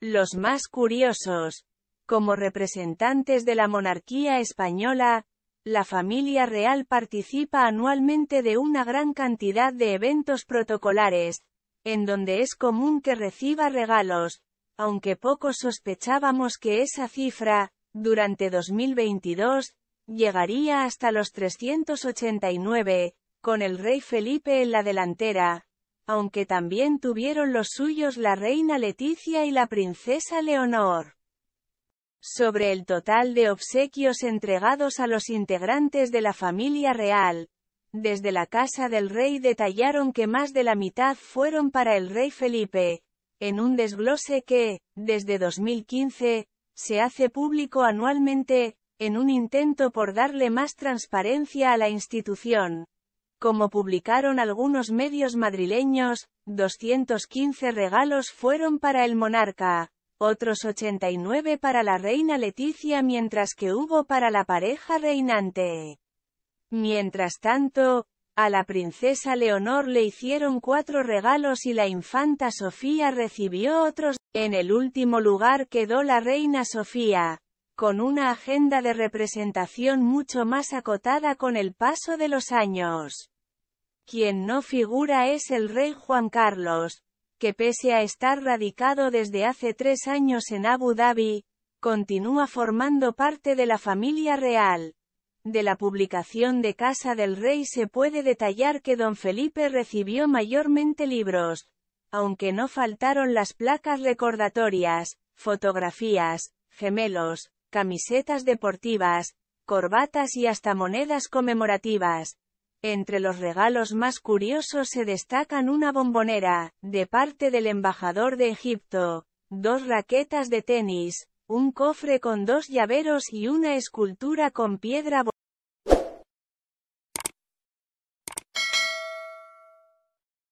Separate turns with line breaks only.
Los más curiosos. Como representantes de la monarquía española, la familia real participa anualmente de una gran cantidad de eventos protocolares, en donde es común que reciba regalos, aunque pocos sospechábamos que esa cifra, durante 2022, llegaría hasta los 389, con el rey Felipe en la delantera, aunque también tuvieron los suyos la reina Leticia y la princesa Leonor. Sobre el total de obsequios entregados a los integrantes de la familia real, desde la casa del rey detallaron que más de la mitad fueron para el rey Felipe, en un desglose que, desde 2015, se hace público anualmente, en un intento por darle más transparencia a la institución. Como publicaron algunos medios madrileños, 215 regalos fueron para el monarca, otros 89 para la reina Leticia mientras que hubo para la pareja reinante. Mientras tanto, a la princesa Leonor le hicieron cuatro regalos y la infanta Sofía recibió otros. En el último lugar quedó la reina Sofía, con una agenda de representación mucho más acotada con el paso de los años. Quien no figura es el rey Juan Carlos, que pese a estar radicado desde hace tres años en Abu Dhabi, continúa formando parte de la familia real. De la publicación de Casa del Rey se puede detallar que don Felipe recibió mayormente libros, aunque no faltaron las placas recordatorias, fotografías, gemelos, camisetas deportivas, corbatas y hasta monedas conmemorativas. Entre los regalos más curiosos se destacan una bombonera, de parte del embajador de Egipto, dos raquetas de tenis, un cofre con dos llaveros y una escultura con piedra